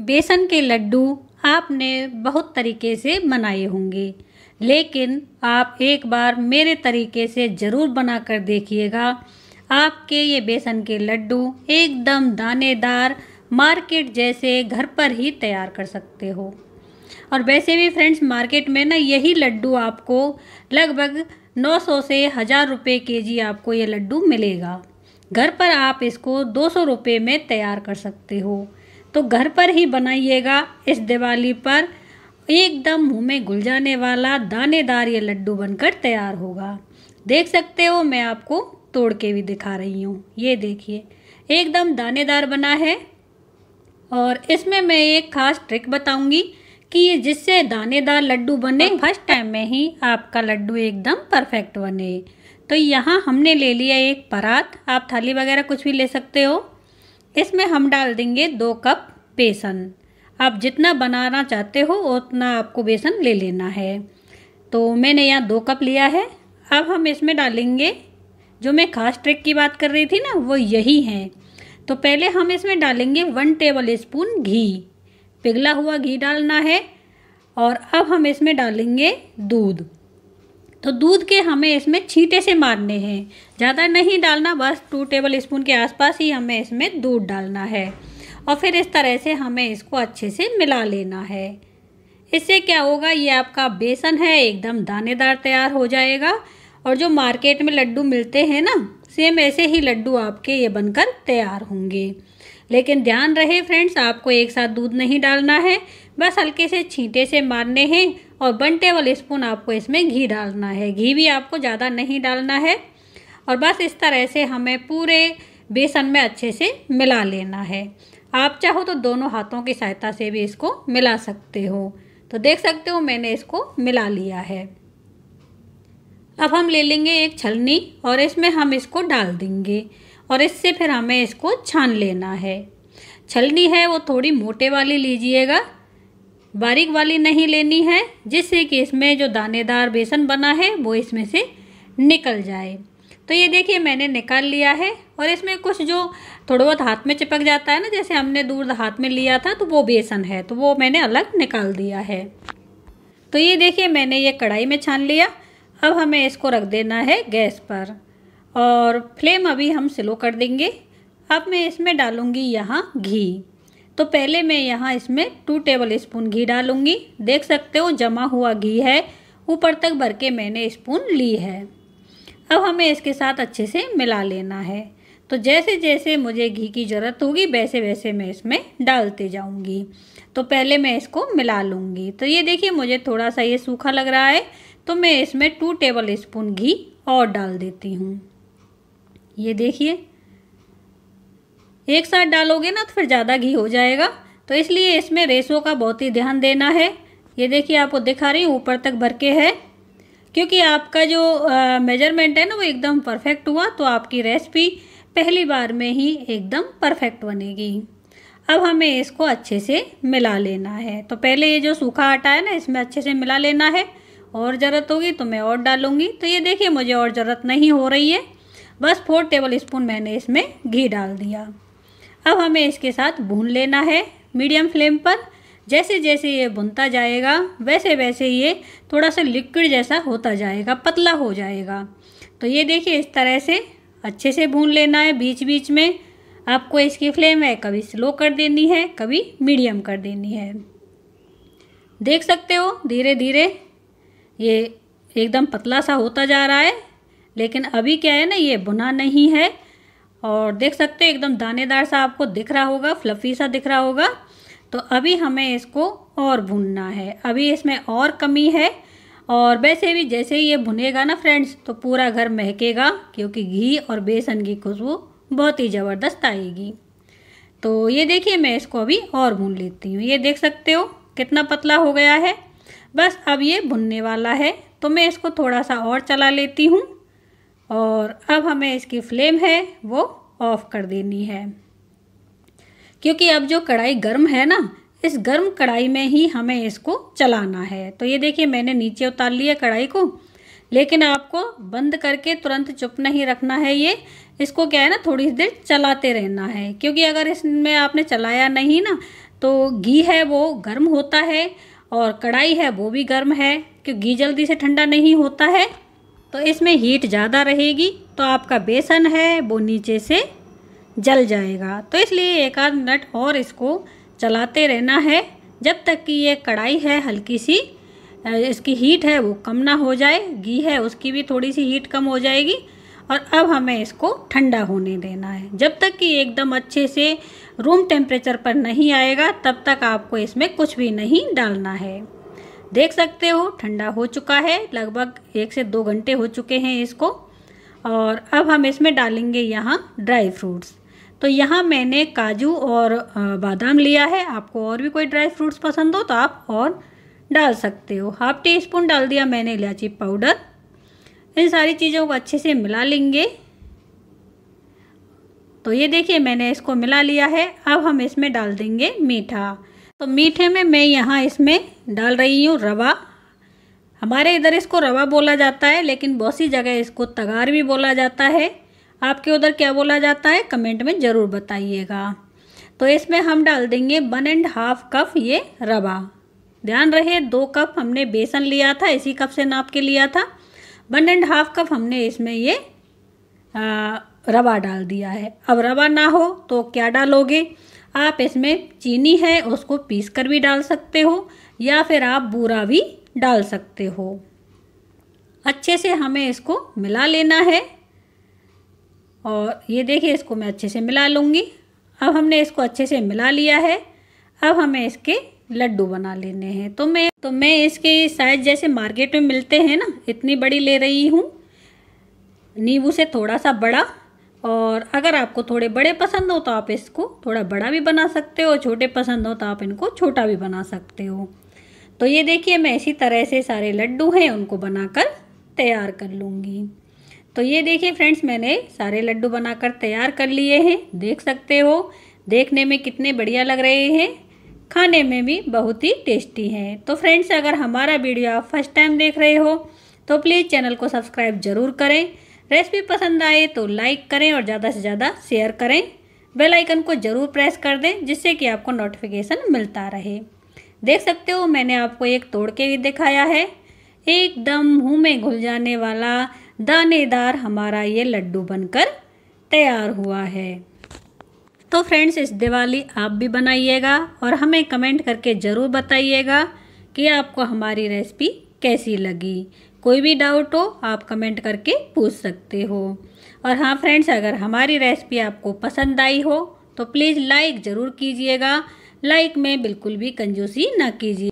बेसन के लड्डू आपने बहुत तरीके से बनाए होंगे लेकिन आप एक बार मेरे तरीके से ज़रूर बना कर देखिएगा आपके ये बेसन के लड्डू एकदम दानेदार मार्केट जैसे घर पर ही तैयार कर सकते हो और वैसे भी फ्रेंड्स मार्केट में ना यही लड्डू आपको लगभग 900 से हज़ार रुपये के जी आपको ये लड्डू मिलेगा घर पर आप इसको 200 रुपये में तैयार कर सकते हो तो घर पर ही बनाइएगा इस दिवाली पर एकदम मुंह में घुल जाने वाला दानेदार ये लड्डू बनकर तैयार होगा देख सकते हो मैं आपको तोड़ के भी दिखा रही हूँ ये देखिए एकदम दानेदार बना है और इसमें मैं एक खास ट्रिक बताऊंगी कि ये जिससे दानेदार लड्डू बने फर्स्ट टाइम में ही आपका लड्डू एकदम परफेक्ट बने तो यहाँ हमने ले लिया एक परात आप थाली वगैरह कुछ भी ले सकते हो इसमें हम डाल देंगे दो कप बेसन आप जितना बनाना चाहते हो उतना आपको बेसन ले लेना है तो मैंने यहाँ दो कप लिया है अब हम इसमें डालेंगे जो मैं खास ट्रिक की बात कर रही थी ना वो यही है तो पहले हम इसमें डालेंगे वन टेबल स्पून घी पिघला हुआ घी डालना है और अब हम इसमें डालेंगे दूध तो दूध के हमें इसमें छींटे से मारने हैं ज़्यादा नहीं डालना बस टू टेबल स्पून के आसपास ही हमें इसमें दूध डालना है और फिर इस तरह से हमें इसको अच्छे से मिला लेना है इससे क्या होगा ये आपका बेसन है एकदम दानेदार तैयार हो जाएगा और जो मार्केट में लड्डू मिलते हैं ना सेम ऐसे ही लड्डू आपके ये बनकर तैयार होंगे लेकिन ध्यान रहे फ्रेंड्स आपको एक साथ दूध नहीं डालना है बस हल्के से छींटे से मारने हैं और वन टेबल स्पून आपको इसमें घी डालना है घी भी आपको ज़्यादा नहीं डालना है और बस इस तरह से हमें पूरे बेसन में अच्छे से मिला लेना है आप चाहो तो दोनों हाथों की सहायता से भी इसको मिला सकते हो तो देख सकते हो मैंने इसको मिला लिया है अब हम ले लेंगे एक छलनी और इसमें हम इसको डाल देंगे और इससे फिर हमें इसको छान लेना है छलनी है वो थोड़ी मोटे वाली लीजिएगा बारीक वाली नहीं लेनी है जिससे कि इसमें जो दानेदार बेसन बना है वो इसमें से निकल जाए तो ये देखिए मैंने निकाल लिया है और इसमें कुछ जो थोड़ा बहुत हाथ में चिपक जाता है ना जैसे हमने दूर हाथ में लिया था तो वो बेसन है तो वो मैंने अलग निकाल दिया है तो ये देखिए मैंने ये कढ़ाई में छान लिया अब हमें इसको रख देना है गैस पर और फ्लेम अभी हम स्लो कर देंगे अब मैं इसमें डालूँगी यहाँ घी तो पहले मैं यहाँ इसमें टू टेबल स्पून घी डालूँगी देख सकते हो जमा हुआ घी है ऊपर तक भर के मैंने स्पून ली है अब हमें इसके साथ अच्छे से मिला लेना है तो जैसे जैसे मुझे घी की ज़रूरत होगी वैसे वैसे मैं इसमें डालते जाऊंगी तो पहले मैं इसको मिला लूंगी तो ये देखिए मुझे थोड़ा सा ये सूखा लग रहा है तो मैं इसमें टू टेबल स्पून घी और डाल देती हूँ ये देखिए एक साथ डालोगे ना तो फिर ज़्यादा घी हो जाएगा तो इसलिए इसमें रेसों का बहुत ही ध्यान देना है ये देखिए आपको दिखा रही हूँ ऊपर तक भर के है क्योंकि आपका जो मेजरमेंट है ना वो एकदम परफेक्ट हुआ तो आपकी रेसिपी पहली बार में ही एकदम परफेक्ट बनेगी अब हमें इसको अच्छे से मिला लेना है तो पहले ये जो सूखा आटा है ना इसमें अच्छे से मिला लेना है और ज़रूरत होगी तो मैं और डालूँगी तो ये देखिए मुझे और ज़रूरत नहीं हो रही है बस फोर टेबल स्पून मैंने इसमें घी डाल दिया अब हमें इसके साथ भून लेना है मीडियम फ्लेम पर जैसे जैसे ये भुनता जाएगा वैसे वैसे ये थोड़ा सा लिक्विड जैसा होता जाएगा पतला हो जाएगा तो ये देखिए इस तरह से अच्छे से भून लेना है बीच बीच में आपको इसकी फ्लेम है कभी स्लो कर देनी है कभी मीडियम कर देनी है देख सकते हो धीरे धीरे ये एकदम पतला सा होता जा रहा है लेकिन अभी क्या है ना ये बुना नहीं है और देख सकते हो एकदम दानेदार सा आपको दिख रहा होगा फ्लफ़ी सा दिख रहा होगा तो अभी हमें इसको और भुनना है अभी इसमें और कमी है और वैसे भी जैसे ही ये भुनेगा ना फ्रेंड्स तो पूरा घर महकेगा क्योंकि घी और बेसन की खुशबू बहुत ही ज़बरदस्त आएगी तो ये देखिए मैं इसको अभी और भून लेती हूँ ये देख सकते हो कितना पतला हो गया है बस अब ये भुनने वाला है तो मैं इसको थोड़ा सा और चला लेती हूँ और अब हमें इसकी फ्लेम है वो ऑफ़ कर देनी है क्योंकि अब जो कढ़ाई गर्म है ना इस गर्म कढ़ाई में ही हमें इसको चलाना है तो ये देखिए मैंने नीचे उतार लिया कढ़ाई को लेकिन आपको बंद करके तुरंत चुप नहीं रखना है ये इसको क्या है ना थोड़ी देर चलाते रहना है क्योंकि अगर इसमें आपने चलाया नहीं ना तो घी है वो गर्म होता है और कढ़ाई है वो भी गर्म है क्योंकि घी जल्दी से ठंडा नहीं होता है तो इसमें हीट ज़्यादा रहेगी तो आपका बेसन है वो नीचे से जल जाएगा तो इसलिए एक आध मिनट और इसको चलाते रहना है जब तक कि ये कढ़ाई है हल्की सी इसकी हीट है वो कम ना हो जाए घी है उसकी भी थोड़ी सी हीट कम हो जाएगी और अब हमें इसको ठंडा होने देना है जब तक कि एकदम अच्छे से रूम टेम्परेचर पर नहीं आएगा तब तक आपको इसमें कुछ भी नहीं डालना है देख सकते हो ठंडा हो चुका है लगभग एक से दो घंटे हो चुके हैं इसको और अब हम इसमें डालेंगे यहाँ ड्राई फ्रूट्स तो यहाँ मैंने काजू और बादाम लिया है आपको और भी कोई ड्राई फ्रूट्स पसंद हो तो आप और डाल सकते हो हाफ टी स्पून डाल दिया मैंने इलायची पाउडर इन सारी चीज़ों को अच्छे से मिला लेंगे तो ये देखिए मैंने इसको मिला लिया है अब हम इसमें डाल देंगे मीठा तो मीठे में मैं यहाँ इसमें डाल रही हूँ रवा हमारे इधर इसको रवा बोला जाता है लेकिन बहुत सी जगह इसको तगार भी बोला जाता है आपके उधर क्या बोला जाता है कमेंट में ज़रूर बताइएगा तो इसमें हम डाल देंगे वन एंड हाफ कप ये रवा ध्यान रहे दो कप हमने बेसन लिया था इसी कप से नाप के लिया था वन एंड हाफ कप हमने इसमें ये आ, रवा डाल दिया है अब रवा ना हो तो क्या डालोगे आप इसमें चीनी है उसको पीस कर भी डाल सकते हो या फिर आप बूरा भी डाल सकते हो अच्छे से हमें इसको मिला लेना है और ये देखिए इसको मैं अच्छे से मिला लूँगी अब हमने इसको अच्छे से मिला लिया है अब हमें इसके लड्डू बना लेने हैं तो मैं तो मैं इसके साइज जैसे मार्केट में मिलते हैं ना इतनी बड़ी ले रही हूँ नींबू से थोड़ा सा बड़ा और अगर आपको थोड़े बड़े पसंद हो तो आप इसको थोड़ा बड़ा भी बना सकते हो छोटे पसंद हो तो आप इनको छोटा भी बना सकते हो तो ये देखिए मैं इसी तरह से सारे लड्डू हैं उनको बनाकर तैयार कर लूँगी तो ये देखिए फ्रेंड्स मैंने सारे लड्डू बनाकर तैयार कर लिए हैं देख सकते हो देखने में कितने बढ़िया लग रहे हैं खाने में भी बहुत ही टेस्टी हैं तो फ्रेंड्स अगर हमारा वीडियो आप फर्स्ट टाइम देख रहे हो तो प्लीज़ चैनल को सब्सक्राइब ज़रूर करें रेसिपी पसंद आए तो लाइक करें और ज़्यादा से ज़्यादा शेयर करें बेल आइकन को ज़रूर प्रेस कर दें जिससे कि आपको नोटिफिकेशन मिलता रहे देख सकते हो मैंने आपको एक तोड़ के भी दिखाया है एकदम मुँह में घुल जाने वाला दानेदार हमारा ये लड्डू बनकर तैयार हुआ है तो फ्रेंड्स इस दिवाली आप भी बनाइएगा और हमें कमेंट करके ज़रूर बताइएगा कि आपको हमारी रेसिपी कैसी लगी कोई भी डाउट हो आप कमेंट करके पूछ सकते हो और हाँ फ्रेंड्स अगर हमारी रेसिपी आपको पसंद आई हो तो प्लीज़ लाइक ज़रूर कीजिएगा लाइक में बिल्कुल भी कंजूसी ना कीजिए